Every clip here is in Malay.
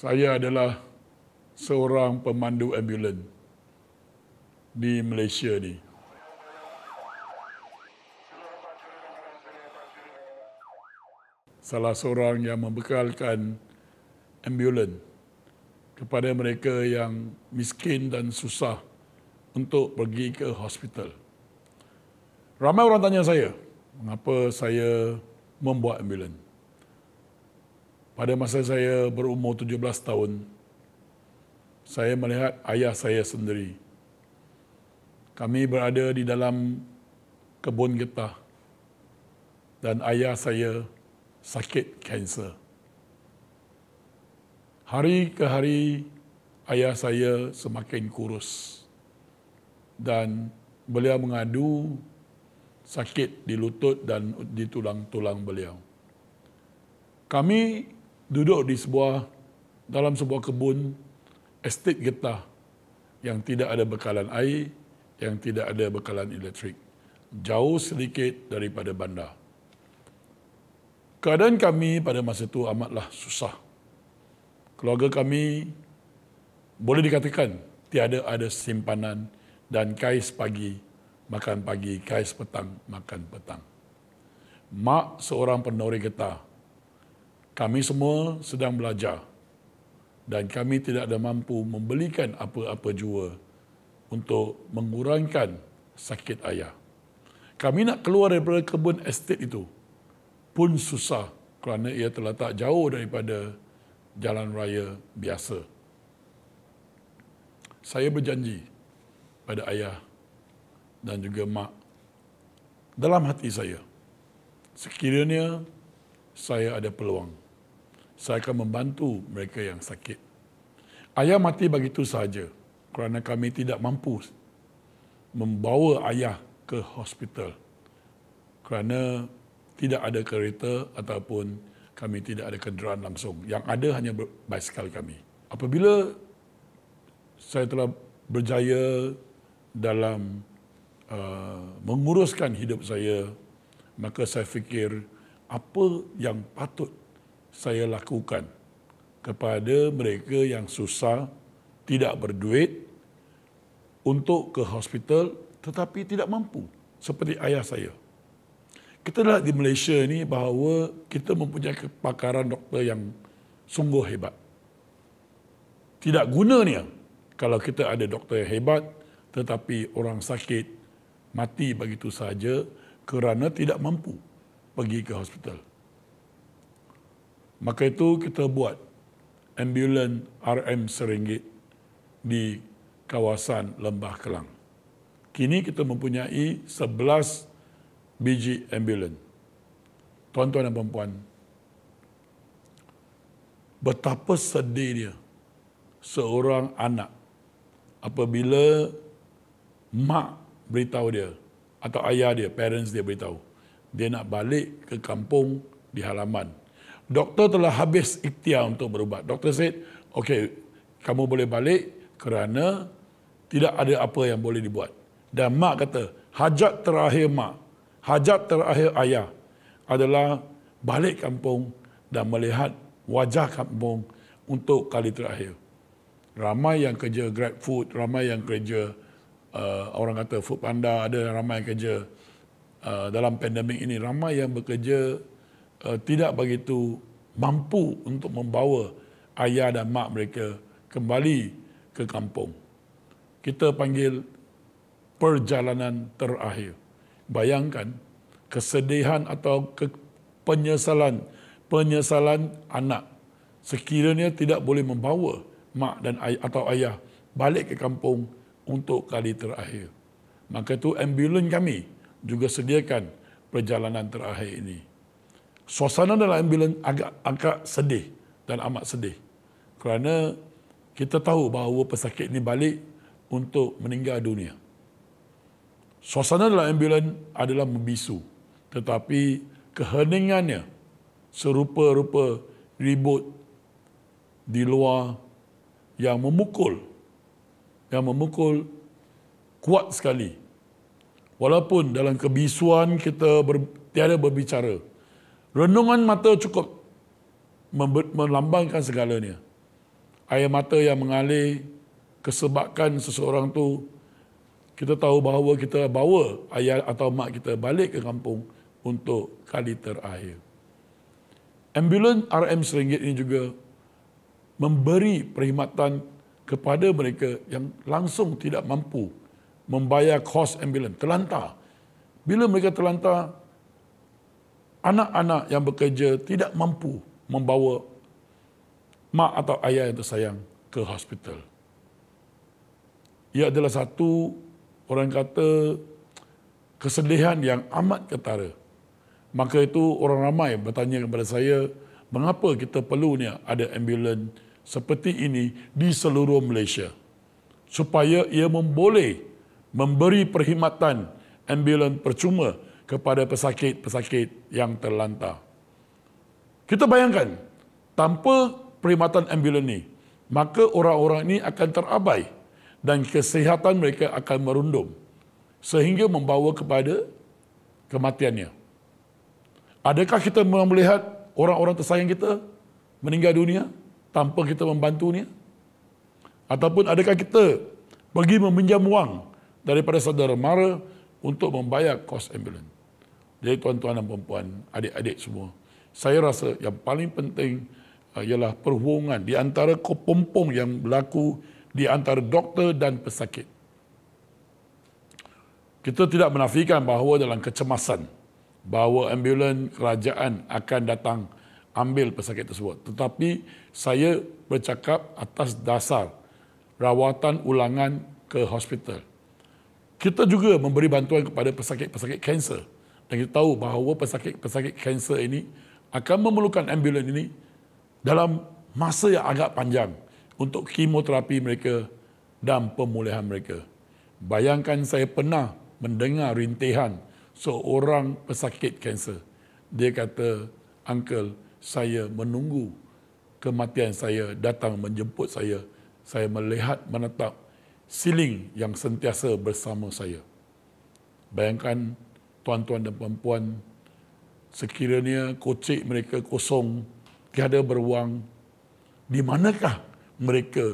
saya adalah seorang pemandu ambulans di Malaysia ni. Salah seorang yang membekalkan ambulans kepada mereka yang miskin dan susah untuk pergi ke hospital. Ramai orang tanya saya, mengapa saya membuat ambulans? Pada masa saya berumur 17 tahun, saya melihat ayah saya sendiri. Kami berada di dalam kebun getah dan ayah saya sakit kanser. Hari ke hari, ayah saya semakin kurus dan beliau mengadu sakit di lutut dan di tulang-tulang beliau. Kami duduk di sebuah dalam sebuah kebun estate kita yang tidak ada bekalan air, yang tidak ada bekalan elektrik. Jauh sedikit daripada bandar. Keadaan kami pada masa itu amatlah susah. Keluarga kami boleh dikatakan tiada ada simpanan dan kais pagi makan pagi, kais petang makan petang. Mak seorang penori getah kami semua sedang belajar dan kami tidak ada mampu membelikan apa-apa jua untuk mengurangkan sakit ayah. Kami nak keluar daripada kebun estate itu pun susah kerana ia terletak jauh daripada jalan raya biasa. Saya berjanji pada ayah dan juga mak dalam hati saya sekiranya saya ada peluang saya akan membantu mereka yang sakit. Ayah mati begitu saja kerana kami tidak mampu membawa ayah ke hospital kerana tidak ada kereta ataupun kami tidak ada kenderaan langsung. Yang ada hanya basikal kami. Apabila saya telah berjaya dalam uh, menguruskan hidup saya, maka saya fikir apa yang patut saya lakukan kepada mereka yang susah, tidak berduit untuk ke hospital tetapi tidak mampu seperti ayah saya. Kita lihat di Malaysia ini bahawa kita mempunyai kepakaran doktor yang sungguh hebat. Tidak gunanya kalau kita ada doktor yang hebat tetapi orang sakit mati begitu saja kerana tidak mampu pergi ke hospital. Maka itu kita buat ambulan RM Seringgit di kawasan Lembah Kelang. Kini kita mempunyai 11 biji ambulan. Tuan-tuan dan perempuan, betapa sedih dia seorang anak apabila mak beritahu dia atau ayah dia, parents dia beritahu, dia nak balik ke kampung di halaman Doktor telah habis ikhtiar untuk berubat. Doktor said, okay, kamu boleh balik kerana tidak ada apa yang boleh dibuat. Dan mak kata, hajat terakhir mak, hajat terakhir ayah adalah balik kampung dan melihat wajah kampung untuk kali terakhir. Ramai yang kerja grab food, ramai yang kerja uh, orang kata food panda, ada ramai yang kerja uh, dalam pandemik ini. Ramai yang bekerja uh, tidak begitu mampu untuk membawa ayah dan mak mereka kembali ke kampung. Kita panggil perjalanan terakhir. Bayangkan kesedihan atau ke penyesalan penyesalan anak sekiranya tidak boleh membawa mak dan ayah atau ayah balik ke kampung untuk kali terakhir. Maka itu ambulans kami juga sediakan perjalanan terakhir ini suasana dalam ambulans agak agak sedih dan amat sedih. Kerana kita tahu bahawa pesakit ini balik untuk meninggal dunia. Suasana dalam ambulans adalah membisu. Tetapi keheningannya serupa-rupa ribut di luar yang memukul. Yang memukul kuat sekali. Walaupun dalam kebisuan kita ber, tiada berbicara. Renungan mata cukup melambangkan segalanya. Air mata yang mengalir kesebabkan seseorang tu kita tahu bahawa kita bawa ayah atau mak kita balik ke kampung untuk kali terakhir. Ambulans RM Seringgit ini juga memberi perkhidmatan kepada mereka yang langsung tidak mampu membayar kos ambulans, terlantar. Bila mereka terlantar, anak-anak yang bekerja tidak mampu membawa mak atau ayah yang tersayang ke hospital. Ia adalah satu orang kata kesedihan yang amat ketara. Maka itu orang ramai bertanya kepada saya, mengapa kita perlu perlunya ada ambulans seperti ini di seluruh Malaysia? Supaya ia memboleh memberi perkhidmatan ambulans percuma kepada pesakit-pesakit yang terlantar. Kita bayangkan, tanpa perkhidmatan ambulans ini, maka orang-orang ini akan terabai dan kesihatan mereka akan merundum sehingga membawa kepada kematiannya. Adakah kita melihat orang-orang tersayang kita meninggal dunia tanpa kita membantunya? Ataupun adakah kita pergi meminjam wang daripada saudara mara untuk membayar kos ambulans? Jadi tuan-tuan dan puan-puan, adik-adik semua, saya rasa yang paling penting uh, ialah perhubungan di antara kepompong yang berlaku di antara doktor dan pesakit. Kita tidak menafikan bahawa dalam kecemasan bahawa ambulans kerajaan akan datang ambil pesakit tersebut. Tetapi saya bercakap atas dasar rawatan ulangan ke hospital. Kita juga memberi bantuan kepada pesakit-pesakit kanser -pesakit dan kita tahu bahawa pesakit-pesakit kanser ini akan memerlukan ambulan ini dalam masa yang agak panjang untuk kemoterapi mereka dan pemulihan mereka. Bayangkan saya pernah mendengar rintihan seorang pesakit kanser. Dia kata, Uncle, saya menunggu kematian saya datang menjemput saya. Saya melihat menetap siling yang sentiasa bersama saya. Bayangkan tuan-tuan dan puan-puan sekiranya kocik mereka kosong tiada beruang di manakah mereka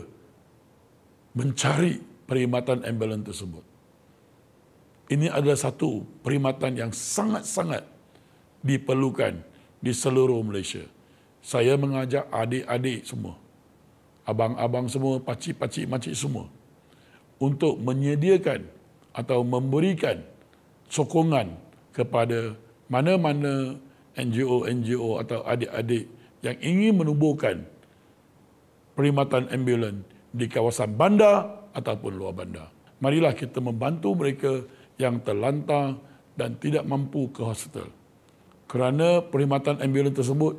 mencari perkhidmatan ambulan tersebut ini adalah satu perkhidmatan yang sangat-sangat diperlukan di seluruh Malaysia saya mengajak adik-adik semua abang-abang semua pakcik-pakcik makcik semua untuk menyediakan atau memberikan sokongan kepada mana-mana NGO-NGO atau adik-adik yang ingin menubuhkan perkhidmatan ambulans di kawasan bandar ataupun luar bandar. Marilah kita membantu mereka yang terlantar dan tidak mampu ke hospital. Kerana perkhidmatan ambulans tersebut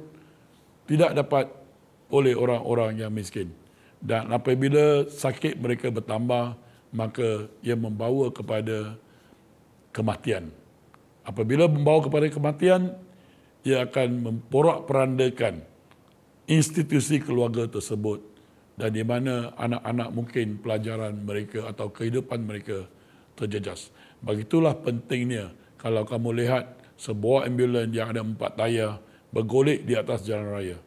tidak dapat oleh orang-orang yang miskin. Dan apabila sakit mereka bertambah, maka ia membawa kepada kematian. Apabila membawa kepada kematian, ia akan memporak-perandakan institusi keluarga tersebut dan di mana anak-anak mungkin pelajaran mereka atau kehidupan mereka terjejas. Begitulah pentingnya kalau kamu lihat sebuah ambulans yang ada empat tayar bergolek di atas jalan raya.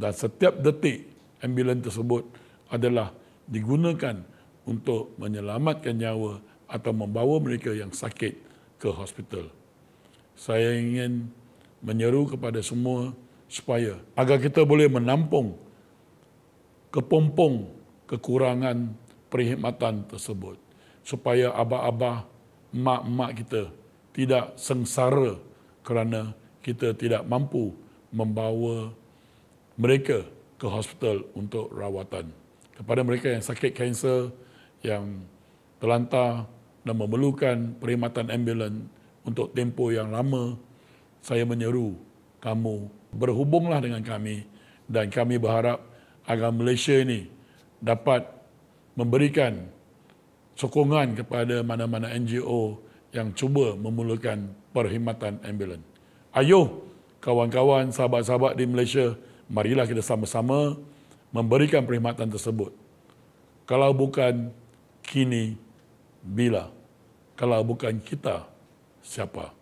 Dan setiap detik ambulans tersebut adalah digunakan untuk menyelamatkan nyawa atau membawa mereka yang sakit ke hospital. Saya ingin menyeru kepada semua supaya agar kita boleh menampung kepompong kekurangan perkhidmatan tersebut supaya abah-abah mak-mak kita tidak sengsara kerana kita tidak mampu membawa mereka ke hospital untuk rawatan. Kepada mereka yang sakit kanser, yang terlantar, dan memerlukan perkhidmatan ambulan untuk tempoh yang lama, saya menyeru kamu berhubunglah dengan kami dan kami berharap agar Malaysia ini dapat memberikan sokongan kepada mana-mana NGO yang cuba memulakan perkhidmatan ambulan. Ayuh kawan-kawan, sahabat-sahabat di Malaysia, marilah kita sama-sama memberikan perkhidmatan tersebut. Kalau bukan kini, bila kalau bukan kita siapa